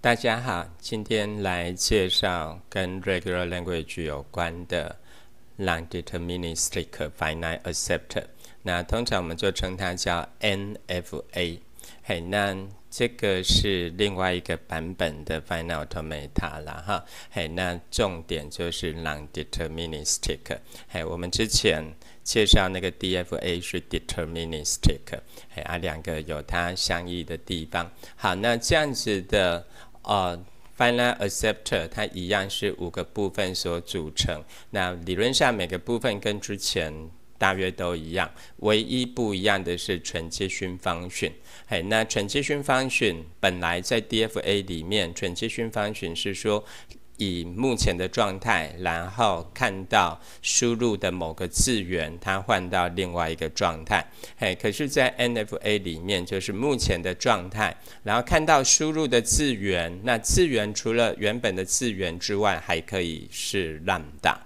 大家好，今天来介绍跟 regular language 有关的 non-deterministic finite acceptor，那通常我们就称它叫 NFA。嘿，那这个是另外一个版本的 finite automata 了哈。嘿，那重点就是 non-deterministic。嘿，我们之前介绍那个 DFA 是 deterministic，嘿，啊，两个有它相异的地方。好，那这样子的。呃，final acceptor 它一样是五个部分所组成。那理论上每个部分跟之前大约都一样，唯一不一样的是纯接讯方讯。嘿，那纯接讯方讯本来在 DFA 里面，纯接讯方讯是说。以目前的状态，然后看到输入的某个字元，它换到另外一个状态。嘿，可是，在 NFA 里面，就是目前的状态，然后看到输入的字元，那字元除了原本的字元之外，还可以是 lambda，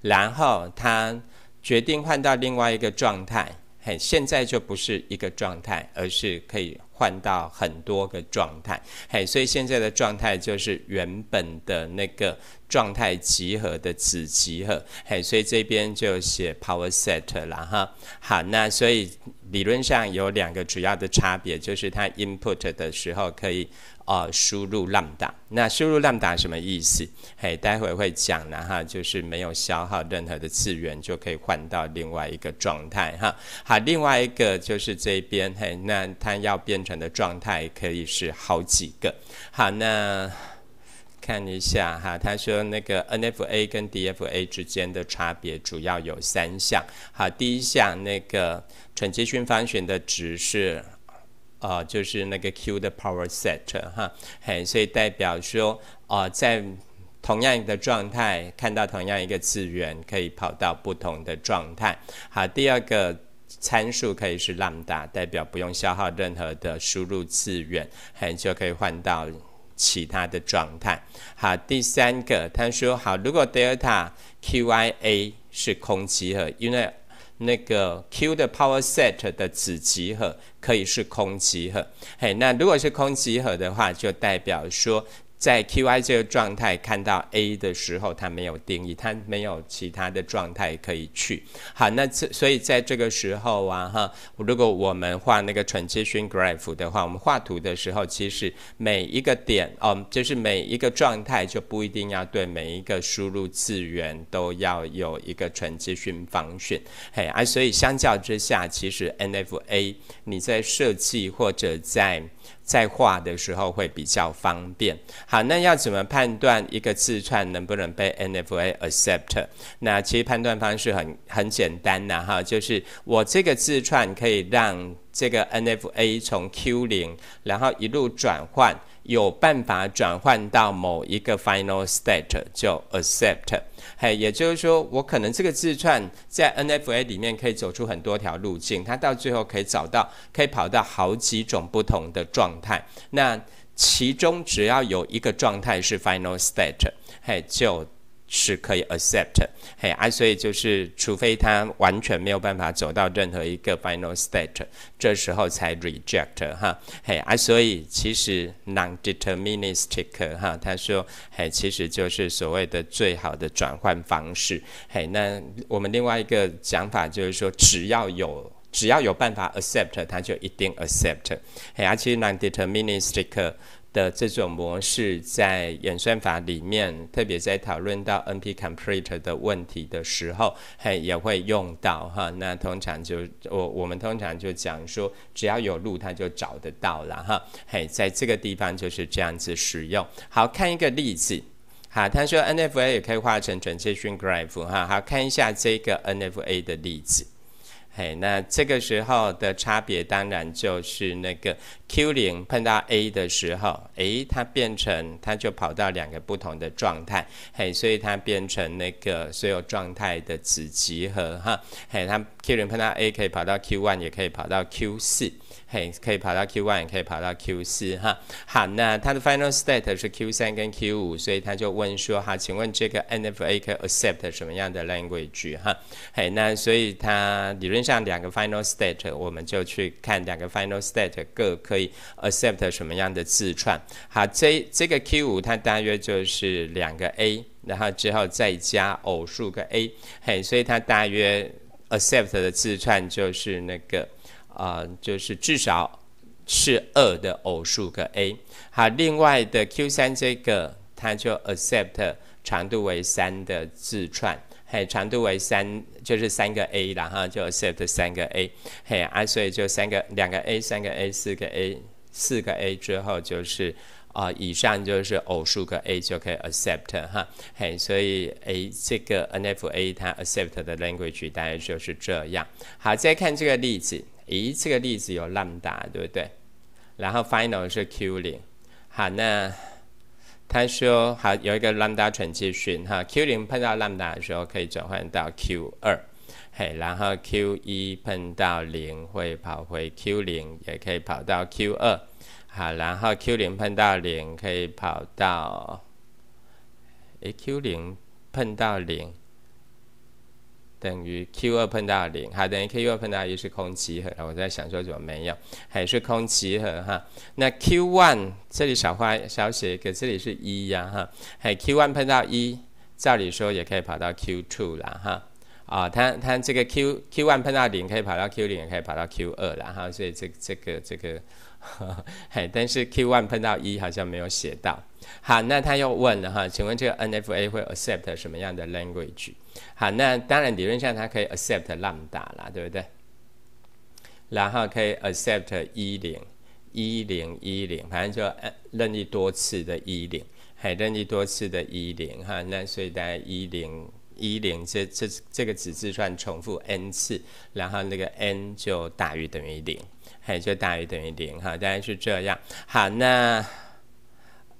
然后它决定换到另外一个状态。嘿，现在就不是一个状态，而是可以换到很多个状态。嘿，所以现在的状态就是原本的那个状态集合的子集合。嘿，所以这边就写 power set 了哈。好，那所以理论上有两个主要的差别，就是它 input 的时候可以。哦，输入浪打，那输入浪打什么意思？嘿，待会会讲了哈，就是没有消耗任何的资源就可以换到另外一个状态哈。好，另外一个就是这边嘿，那它要变成的状态可以是好几个。好，那看一下哈，他说那个 NFA 跟 DFA 之间的差别主要有三项。好，第一项那个纯移训方选的值是。啊，就是那个 Q 的 power set 哈，嘿，所以代表说，啊，在同样的状态看到同样一个资源，可以跑到不同的状态。好，第二个参数可以是 lambda，代表不用消耗任何的输入资源，嘿，就可以换到其他的状态。好，第三个他说好，如果 delta QIA 是空集合，因为那个 Q 的 power set 的子集合可以是空集合，嘿，那如果是空集合的话，就代表说。在 QY 这个状态看到 A 的时候，它没有定义，它没有其他的状态可以去。好，那这所以在这个时候啊，哈，如果我们画那个 transition graph 的话，我们画图的时候，其实每一个点，哦，就是每一个状态就不一定要对每一个输入资元都要有一个 function。嘿，啊，所以相较之下，其实 NFA 你在设计或者在在画的时候会比较方便。好，那要怎么判断一个字串能不能被 NFA accept？那其实判断方式很很简单的哈，就是我这个字串可以让这个 NFA 从 q0 然后一路转换。有办法转换到某一个 final state 就 accept，嘿，也就是说，我可能这个字串在 NFA 里面可以走出很多条路径，它到最后可以找到，可以跑到好几种不同的状态，那其中只要有一个状态是 final state，嘿，就。是可以 accept 嘿啊，所以就是除非他完全没有办法走到任何一个 final state，这时候才 reject 哈嘿啊，所以其实 non-deterministic 哈，他说嘿，其实就是所谓的最好的转换方式嘿。那我们另外一个讲法就是说，只要有只要有办法 accept，他就一定 accept 嘿啊，其实 non-deterministic。的这种模式在演算法里面，特别在讨论到 N P complete 的问题的时候，嘿，也会用到哈。那通常就我我们通常就讲说，只要有路，它就找得到了哈。嘿，在这个地方就是这样子使用。好看一个例子，哈，他说 N F A 也可以画成准确讯 n r i o graph 哈。好看一下这个 N F A 的例子。嘿，那这个时候的差别当然就是那个 Q 零碰到 A 的时候，诶，它变成它就跑到两个不同的状态，嘿，所以它变成那个所有状态的子集合哈，嘿，它 Q 零碰到 A 可以跑到 Q one，也可以跑到 Q 四。嘿，可以跑到 q one，也可以跑到 Q4，哈。好，那它的 final state 是 Q3 跟 Q5，所以他就问说，哈，请问这个 NFA 可以 accept 什么样的 language 哈？嘿，那所以它理论上两个 final state，我们就去看两个 final state 各可以 accept 什么样的字串。好，这这个 Q5 它大约就是两个 a，然后之后再加偶数个 a，嘿，所以它大约 accept 的字串就是那个。啊，就是至少是二的偶数个 a。好，另外的 q 三这个，它就 accept 长度为三的字串，嘿，长度为三就是三个 a，然后就 accept 三个 a，嘿啊，所以就三个两个 a，三个 a，四个 a，四个 a 之后就是啊，以上就是偶数个 a 就可以 accept 哈，嘿，所以 a 这个 nfa 它 accept 的 language 大概就是这样。好，再看这个例子。咦，这个例子有 lambda，对不对？然后 final 是 q 零，好，那他说好有一个 lambda transition 哈，q 零碰到 lambda 的时候可以转换到 q 二，嘿，然后 q 一碰到零会跑回 q 零，也可以跑到 q 二，好，然后 q 零碰到零可以跑到诶 q 零碰到零。等于 Q 二碰到零，好，等于 Q 二碰到一，是空集合。我在想说怎么没有，还是空集合哈。那 Q 一这里小花小写，一个，这里是一呀哈。嘿，Q 一碰到一，照理说也可以跑到 Q 二啦哈。啊，它它这个 Q Q 一碰到零，可以跑到 Q 零，也可以跑到 Q 二啦哈。所以这这个这个。嘿，但是 Q1 碰到一好像没有写到。好，那他又问了哈，请问这个 NFA 会 accept 什么样的 language？好，那当然理论上它可以 accept 浪大啦，对不对？然后可以 accept 一零一零一零，反正就任意多次的一零，还任意多次的一零哈。那所以大家一零。一零这这这个子字算重复 n 次，然后那个 n 就大于等于零，嘿，就大于等于零哈，大概是这样。好，那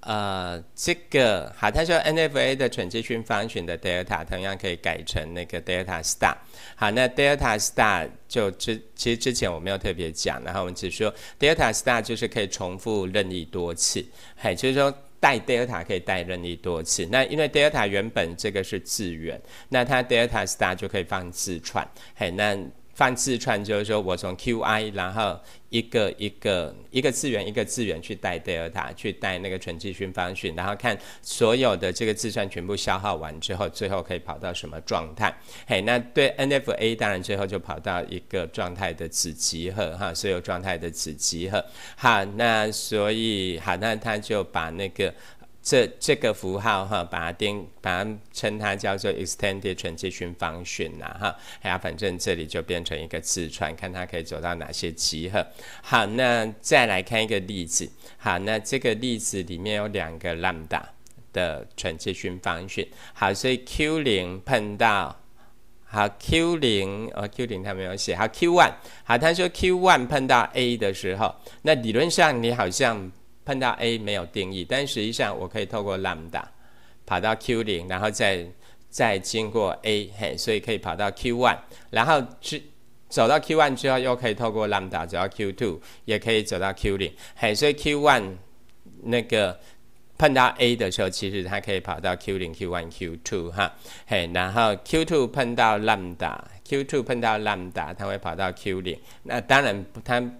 呃，这个好，他说 NFA 的转资讯方选的 delta 同样可以改成那个 delta star。好，那 delta star 就之其实之前我没有特别讲，然后我们只说 delta star 就是可以重复任意多次，嘿，就是说。带 Delta 可以带任意多次，那因为 Delta 原本这个是自源，那它 Delta star 就可以放自串，嘿，那。放自串就是说我从 QI，然后一个一个一个资源一个资源去带 Delta，去带那个纯机讯方讯，然后看所有的这个自串全部消耗完之后，最后可以跑到什么状态？嘿，那对 NFA 当然最后就跑到一个状态的子集合哈，所有状态的子集合。好，那所以好，那他就把那个。这这个符号哈，把它定，把它称它叫做 extended function 呐哈，哎呀，反正这里就变成一个字串，看它可以走到哪些集合。好，那再来看一个例子。好，那这个例子里面有两个 lambda 的 c 接 i 方 n 好，所以 q 零碰到好，q 零哦，q 零它没有写，好，q one 好，它说 q one 碰到 a 的时候，那理论上你好像。碰到 A 没有定义，但实际上我可以透过 lambda 跑到 Q 零，然后再再经过 A，嘿，所以可以跑到 Q one，然后去走到 Q one 之后又可以透过 lambda 走到 Q two，也可以走到 Q 零，嘿，所以 Q one 那个碰到 A 的时候，其实它可以跑到 Q 零、Q one、Q two 哈，嘿，然后 Q two 碰到 lambda，Q two 碰到 lambda，它会跑到 Q 零，那当然它。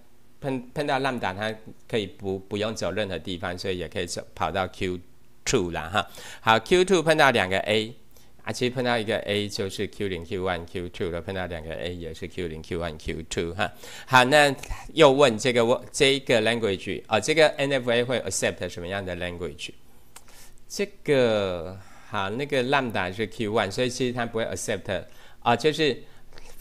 碰碰到 lambda，它可以不不用走任何地方，所以也可以走跑到 q two 了哈。好，q two 碰到两个 a，啊，其实碰到一个 a 就是 q 零 q one q two 了，碰到两个 a 也是 q 零 q one q two 哈。好，那又问这个我这一个 language 哦，这个 nfa 会 accept 什么样的 language？这个好，那个 lambda 是 q one，所以其实它不会 accept 啊，就是。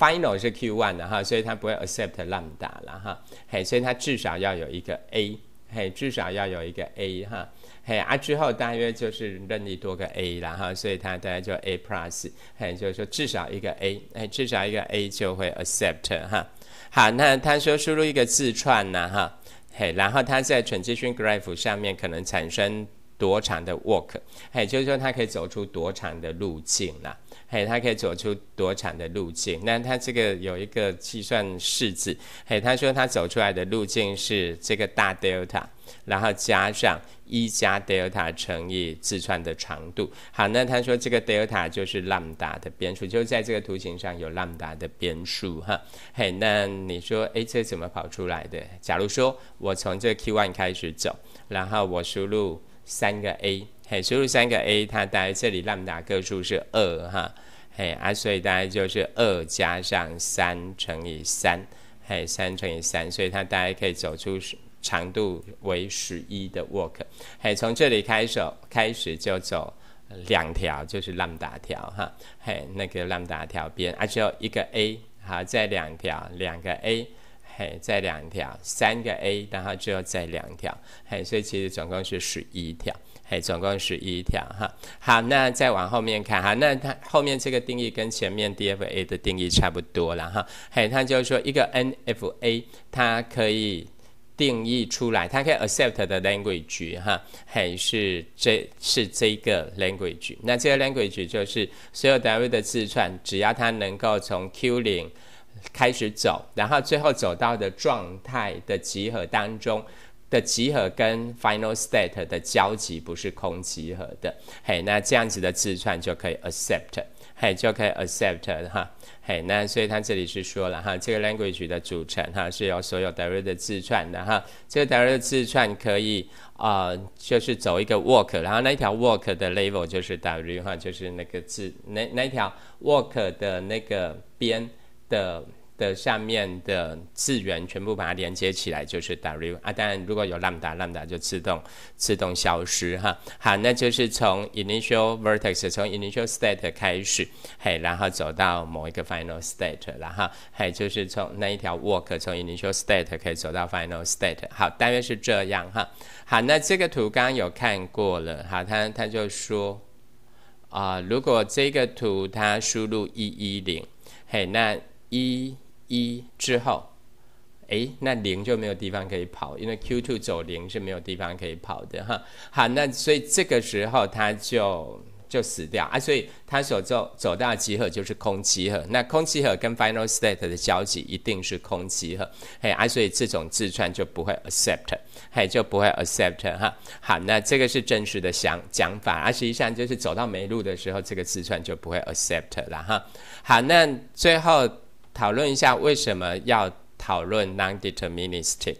Final 是 Q1 的哈，所以它不会 accept lambda 了哈。嘿，所以它至少要有一个 A，嘿，至少要有一个 A 哈。嘿，啊之后大约就是任意多个 A 了哈，所以它大概就 A plus，嘿，就是说至少一个 A，嘿，至少一个 A 就会 accept 哈。好，那他说输入一个字串呢哈，嘿，然后它在 transition graph 上面可能产生多长的 walk，嘿，就是说它可以走出多长的路径了。嘿，它可以走出多长的路径？那它这个有一个计算式子，嘿，他说他走出来的路径是这个大 delta，然后加上一加 delta 乘以自串的长度。好，那他说这个 delta 就是 lambda 的边数，就是在这个图形上有 lambda 的边数哈。嘿，那你说 A 这怎么跑出来的？假如说我从这个 Q1 开始走，然后我输入三个 A。嘿，输入三个 A，它大概这里浪打个数是二哈。嘿啊，所以大概就是二加上三乘以三，嘿，三乘以三，所以它大概可以走出长度为十一的 w o r k 嘿，从这里开始开始就走两条，就是浪打条哈。嘿，那个浪打条边啊，只有一个 A，好，再两条两个 A，嘿，再两条三个 A，然后最后再两条，嘿，所以其实总共是十一条。哎，总共十一条哈。好，那再往后面看哈。那它后面这个定义跟前面 DFA 的定义差不多了哈。哎，它就是说一个 NFA，它可以定义出来，它可以 accept 的 language 哈。还是这是这个 language。那这个 language 就是所有单位的字串，只要它能够从 q 零开始走，然后最后走到的状态的集合当中。的集合跟 final state 的交集不是空集合的，嘿，那这样子的字串就可以 accept，嘿，就可以 accept 哈，嘿，那所以它这里是说了哈，这个 language 的组成哈，是由所有 w 的字串的哈，这个 w 的字串可以啊，就是走一个 walk，然后那一条 walk 的 level 就是 w 哈，就是那个字那那一条 walk 的那个边的。的下面的资源全部把它连接起来，就是 W 啊。当然，如果有 Lambda，Lambda 就自动自动消失哈。好，那就是从 Initial Vertex，从 Initial State 开始，嘿，然后走到某一个 Final State，然后嘿，就是从那一条 Walk，从 Initial State 可以走到 Final State。好，大约是这样哈。好，那这个图刚刚有看过了哈，他他就说啊，如果这个图它输入一一零，嘿，那一一之后，哎，那零就没有地方可以跑，因为 q two 走零是没有地方可以跑的哈。好，那所以这个时候它就就死掉啊，所以它所走走到集合就是空集合。那空集合跟 final state 的交集一定是空集合，嘿啊，所以这种字串就不会 accept，嘿就不会 accept 哈。好，那这个是真实的想讲法，而实际上就是走到没路的时候，这个字串就不会 accept 了哈。好，那最后。讨论一下为什么要讨论 non-deterministic？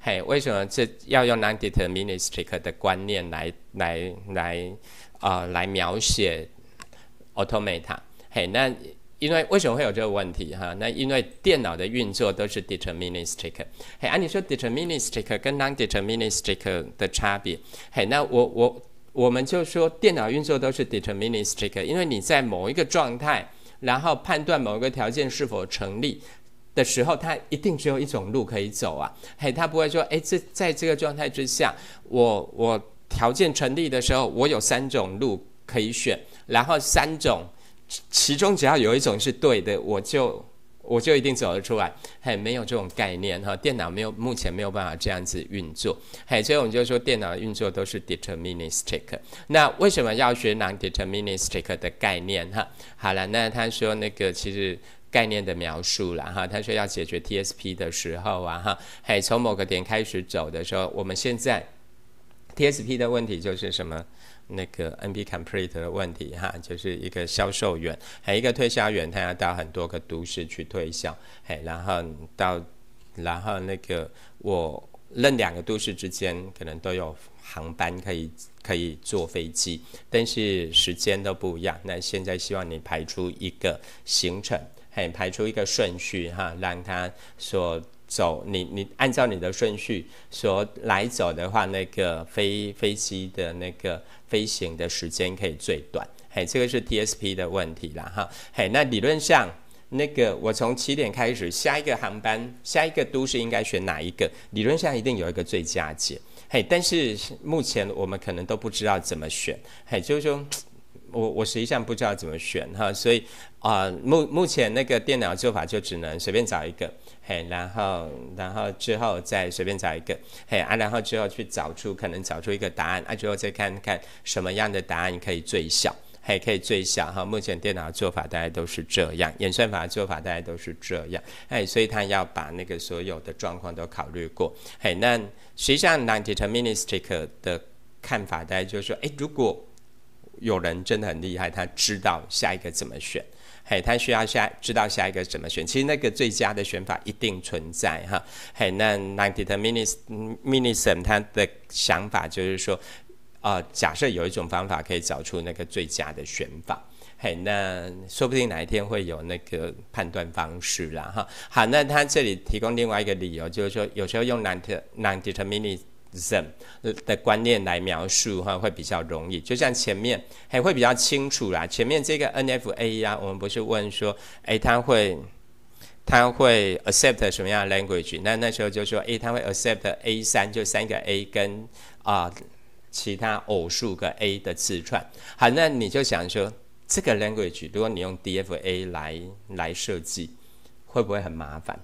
嘿，为什么这要用 non-deterministic 的观念来来来啊来描写 automata？嘿，那因为为什么会有这个问题哈？那因为电脑的运作都是 deterministic。嘿，按你说 deterministic 跟 non-deterministic 的差别，嘿，那我我我们就说电脑运作都是 deterministic，因为你在某一个状态。然后判断某个条件是否成立的时候，他一定只有一种路可以走啊！嘿，他不会说，哎，这在这个状态之下，我我条件成立的时候，我有三种路可以选，然后三种其中只要有一种是对的，我就。我就一定走得出来，嘿，没有这种概念哈，电脑没有，目前没有办法这样子运作，嘿，所以我们就说电脑的运作都是 deterministic。那为什么要学 non deterministic 的概念哈？好了，那他说那个其实概念的描述了哈，他说要解决 TSP 的时候啊哈，嘿，从某个点开始走的时候，我们现在 TSP 的问题就是什么？那个 NP complete 的问题哈，就是一个销售员，还一个推销员，他要到很多个都市去推销，嘿，然后到，然后那个我任两个都市之间，可能都有航班可以可以坐飞机，但是时间都不一样。那现在希望你排出一个行程，嘿，排出一个顺序哈，让他说。走你你按照你的顺序所来走的话，那个飞飞机的那个飞行的时间可以最短。嘿，这个是 TSP 的问题了哈。嘿，那理论上那个我从起点开始，下一个航班下一个都市应该选哪一个？理论上一定有一个最佳解。嘿，但是目前我们可能都不知道怎么选。嘿，就是说。我我实际上不知道怎么选哈，所以啊，目目前那个电脑做法就只能随便找一个嘿，然后然后之后再随便找一个嘿啊，然后之后去找出可能找出一个答案啊，最后再看看什么样的答案可以最小嘿，可以最小哈。目前电脑做法大家都是这样，演算法做法大家都是这样哎，所以他要把那个所有的状况都考虑过嘿。那实际上，Ninted m i n i s t i c 的看法，大家就说哎，如果有人真的很厉害，他知道下一个怎么选，嘿，他需要下知道下一个怎么选。其实那个最佳的选法一定存在哈，嘿，那 n i n d e t e r m i n i s t i c 他的想法就是说，呃，假设有一种方法可以找出那个最佳的选法，嘿，那说不定哪一天会有那个判断方式啦哈。好，那他这里提供另外一个理由，就是说有时候用 n o n d e t e r m i n i s t them 的观念来描述哈会比较容易，就像前面还会比较清楚啦。前面这个 NFA 呀，我们不是问说，哎，他会他会 accept 什么样的 language？那那时候就说，哎，他会 accept a 三，就三个 a 跟啊其他偶数个 a 的字串。好，那你就想说，这个 language 如果你用 DFA 来来设计，会不会很麻烦？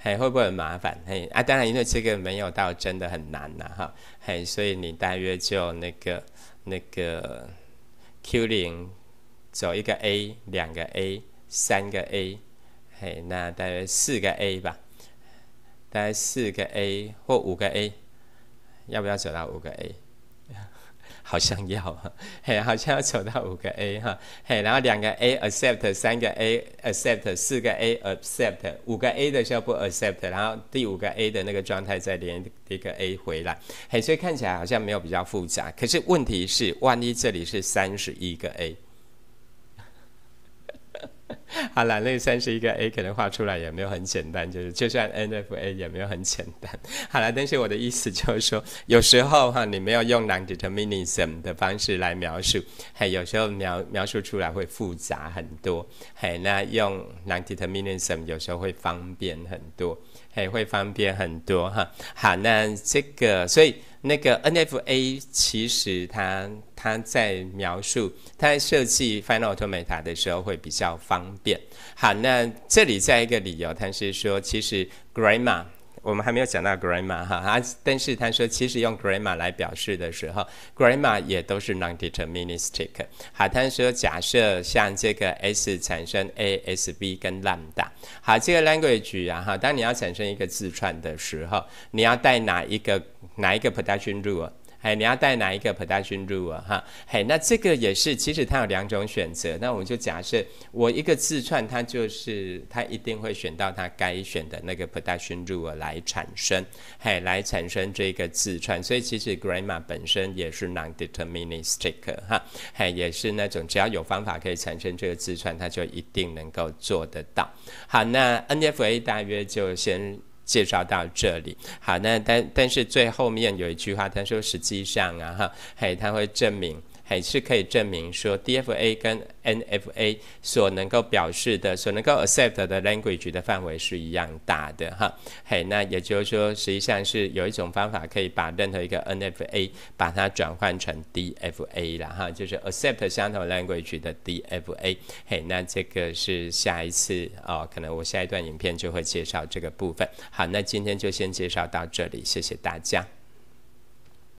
嘿，会不会很麻烦？嘿，啊，当然，因为这个没有到真的很难呐，哈，嘿，所以你大约就那个那个 Q 零走一个 A，两个 A，三个 A，嘿，那大约四个 A 吧，大约四个 A 或五个 A，要不要走到五个 A？好像要哈，嘿，好像要走到五个 A 哈，嘿，然后两个 A accept，三个 A accept，四个 A accept，五个 A 的时候不 accept，然后第五个 A 的那个状态再连一个 A 回来，嘿，所以看起来好像没有比较复杂，可是问题是，万一这里是三十一个 A。好了，那三十一个 A 可能画出来也没有很简单，就是就算 NFA 也没有很简单。好了，但是我的意思就是说，有时候哈，你没有用 n o n d e t e r m i n i s m 的方式来描述，嘿，有时候描描述出来会复杂很多，嘿，那用 n o n d e t e r m i n i s m 有时候会方便很多，嘿，会方便很多哈。好，那这个，所以那个 NFA 其实它。他在描述他在设计 f i n a l automata 的时候会比较方便。好，那这里再一个理由，他是说，其实 grammar 我们还没有讲到 grammar 哈啊，但是他说其实用 grammar 来表示的时候，grammar 也都是 non-deterministic。好，他说假设像这个 S 产生 A S B 跟 lambda。好，这个 language 啊哈，当你要产生一个字串的时候，你要带哪一个哪一个 production rule？哎，你要带哪一个 production rule 哈？嘿，那这个也是，其实它有两种选择。那我们就假设我一个自串，它就是它一定会选到它该选的那个 production rule 来产生，嘿，来产生这个自串。所以其实 grammar 本身也是 non-deterministic 哈，嘿，也是那种只要有方法可以产生这个自串，它就一定能够做得到。好，那 NFA 大约就先。介绍到这里，好，那但但是最后面有一句话，他说实际上啊，哈，嘿，他会证明。还是可以证明说，DFA 跟 NFA 所能够表示的、所能够 accept 的 language 的范围是一样大的哈。嘿，那也就是说，实际上是有一种方法可以把任何一个 NFA 把它转换成 DFA 了哈，就是 accept 相同 language 的 DFA。嘿，那这个是下一次哦，可能我下一段影片就会介绍这个部分。好，那今天就先介绍到这里，谢谢大家。